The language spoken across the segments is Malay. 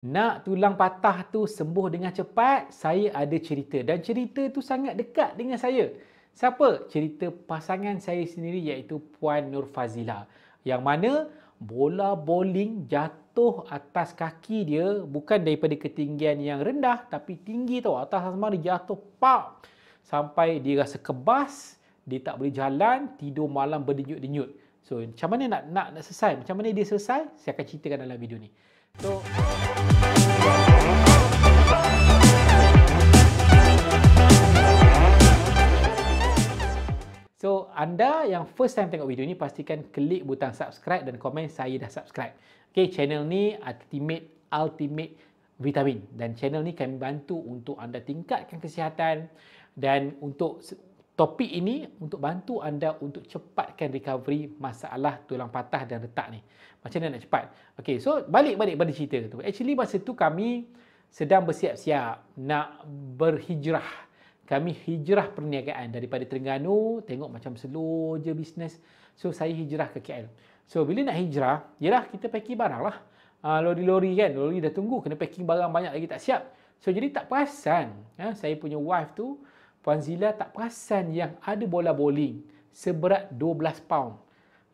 Nak tulang patah tu sembuh dengan cepat, saya ada cerita dan cerita tu sangat dekat dengan saya. Siapa? Cerita pasangan saya sendiri iaitu Puan Nur Fazila. Yang mana bola bowling jatuh atas kaki dia bukan daripada ketinggian yang rendah tapi tinggi tau. Atas asmara dia jatuh pak sampai dia rasa kebas, dia tak boleh jalan, tidur malam berdenyut-denyut. So, macam mana nak, nak, nak selesai? Macam mana dia selesai? Saya akan ceritakan dalam video ni. So, anda yang first time tengok video ni pastikan klik butang subscribe dan komen saya dah subscribe. Okay, channel ni ultimate, ultimate vitamin. Dan channel ni kami bantu untuk anda tingkatkan kesihatan dan untuk Topik ini untuk bantu anda untuk cepatkan recovery masalah tulang patah dan retak ni. Macam mana nak cepat? Okay, so balik-balik pada cerita tu. Actually, masa tu kami sedang bersiap-siap nak berhijrah. Kami hijrah perniagaan daripada Terengganu, tengok macam slow je bisnes. So, saya hijrah ke KL. So, bila nak hijrah, yelah kita packing barang lah. Uh, lori-lori kan, lori dah tunggu, kena packing barang banyak lagi tak siap. So, jadi tak perasan. Ya, saya punya wife tu, Puan Zila tak perasan yang ada bola bowling seberat 12 pound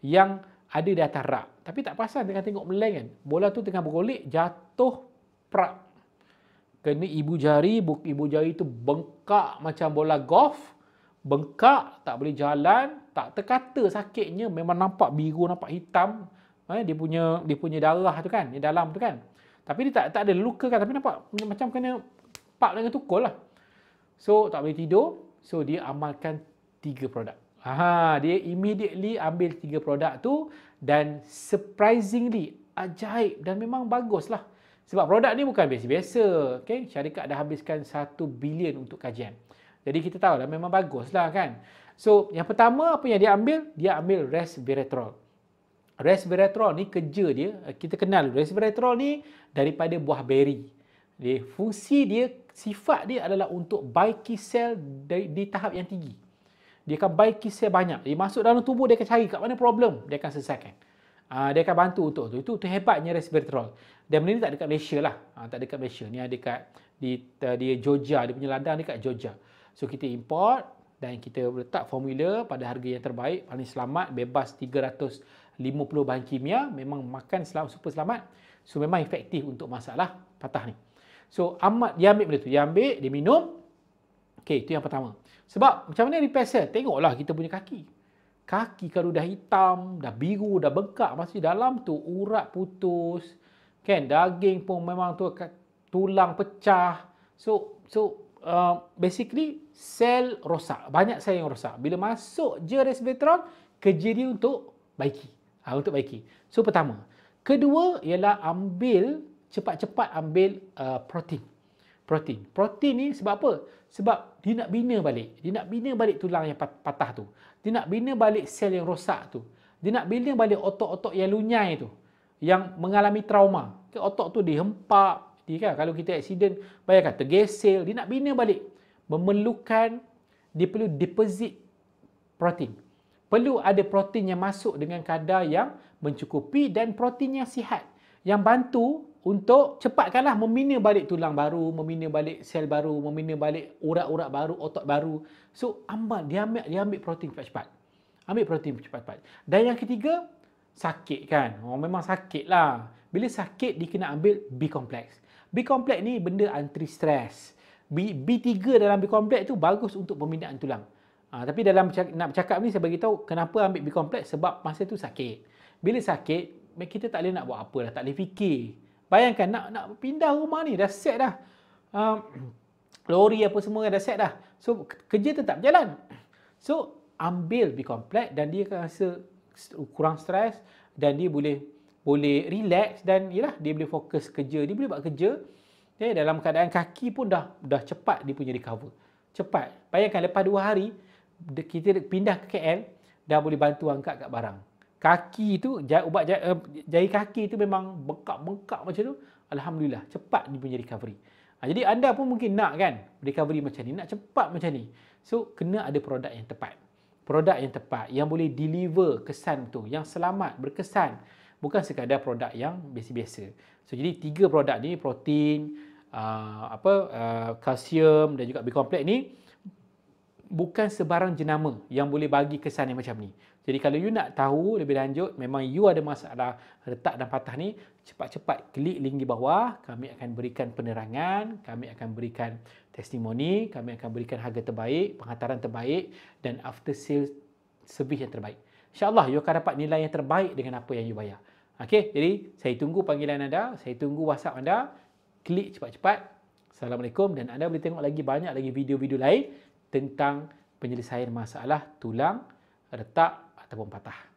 yang ada di atas rak. Tapi tak perasan tengah tengok meleng kan. Bola tu tengah bergolek, jatuh prak. Kena ibu jari, ibu jari tu bengkak macam bola golf. Bengkak, tak boleh jalan, tak terkata sakitnya. Memang nampak biru, nampak hitam. Eh, dia punya dia punya darah tu kan, yang dalam tu kan. Tapi dia tak, tak ada luka kan. Tapi nampak macam kena pak dengan tukul lah. So tak boleh tidur, so dia amalkan tiga produk. Ha, dia immediately ambil tiga produk tu dan surprisingly ajaib dan memang baguslah. Sebab produk ni bukan biasa-biasa. Okay? Syarikat dah habiskan 1 bilion untuk kajian. Jadi kita tahu lah memang baguslah kan. So yang pertama apa yang dia ambil? Dia ambil resveratrol. Resveratrol ni kerja dia. Kita kenal resveratrol ni daripada buah beri. Dia Fungsi dia, sifat dia adalah untuk baiki sel di, di tahap yang tinggi. Dia akan baiki sel banyak. Dia masuk dalam tubuh, dia akan cari kat mana problem. Dia akan selesaikan. Uh, dia akan bantu untuk tu Itu, tu hebatnya resveratrol. Dan benda ni tak dekat Malaysia lah. Uh, tak dekat Malaysia. Ni ada kat di, uh, dia Georgia. Dia punya ladang dekat Georgia. So kita import dan kita letak formula pada harga yang terbaik. Paling selamat, bebas 350 bahan kimia. Memang makan selamat, super selamat. So memang efektif untuk masalah patah ni. So amat dia ambil benda tu, dia ambil, dia minum. Okey, itu yang pertama. Sebab macam mana repair sel? Tengoklah kita punya kaki. Kaki kalau dah hitam, dah biru, dah bengkak masih dalam tu urat putus. Kan daging pun memang tu tulang pecah. So so uh, basically sel rosak. Banyak sel yang rosak. Bila masuk je resveratrol, kerja dia untuk baiki. Ha, untuk baiki. So pertama, kedua ialah ambil cepat-cepat ambil uh, protein. Protein. Protein ni sebab apa? Sebab dia nak bina balik. Dia nak bina balik tulang yang patah tu. Dia nak bina balik sel yang rosak tu. Dia nak bina balik otot-otot yang lunyai tu. Yang mengalami trauma. Otot tu dihempap, Dia kan, kalau kita accident, bayangkan tergesel. Dia nak bina balik. Memerlukan, dia perlu deposit protein. Perlu ada protein yang masuk dengan kadar yang mencukupi dan protein yang sihat. Yang bantu untuk cepatkanlah membina balik tulang baru, membina balik sel baru, membina balik urat-urat baru, otot baru. So, ambil dia ambil dia ambil protein cepat-cepat. Ambil protein cepat-cepat. Dan yang ketiga, sakit kan. Oh, memang lah. Bila sakit dia kena ambil B complex. B complex ni benda anti stres. B, B3 dalam B complex tu bagus untuk pembinaan tulang. Ha, tapi dalam nak bercakap ni saya bagi tahu kenapa ambil B complex sebab masa tu sakit. Bila sakit, kita tak boleh nak buat apa lah, tak boleh fikir. Bayangkan nak nak pindah rumah ni dah set dah. Um, lori apa semua dah set dah. So kerja tetap jalan. So ambil be complex dan dia akan rasa kurang stres dan dia boleh boleh relax dan yalah dia boleh fokus kerja, dia boleh buat kerja. Okay, eh, dalam keadaan kaki pun dah dah cepat dia punya recover. Cepat. Bayangkan lepas 2 hari kita pindah ke KL dah boleh bantu angkat kat barang kaki tu ubat jari, uh, eh, jari kaki tu memang bengkak-bengkak macam tu alhamdulillah cepat dia punya recovery ha, jadi anda pun mungkin nak kan recovery macam ni nak cepat macam ni so kena ada produk yang tepat produk yang tepat yang boleh deliver kesan tu yang selamat berkesan bukan sekadar produk yang biasa-biasa so jadi tiga produk ni protein uh, apa uh, kalsium dan juga B complex ni bukan sebarang jenama yang boleh bagi kesan yang macam ni. Jadi kalau you nak tahu lebih lanjut, memang you ada masalah retak dan patah ni, cepat-cepat klik link di bawah, kami akan berikan penerangan, kami akan berikan testimoni, kami akan berikan harga terbaik, penghantaran terbaik dan after sales service yang terbaik. InsyaAllah you akan dapat nilai yang terbaik dengan apa yang you bayar. Okay, jadi saya tunggu panggilan anda, saya tunggu WhatsApp anda, klik cepat-cepat. Assalamualaikum dan anda boleh tengok lagi banyak lagi video-video lain tentang penyelesaian masalah tulang retak ataupun patah.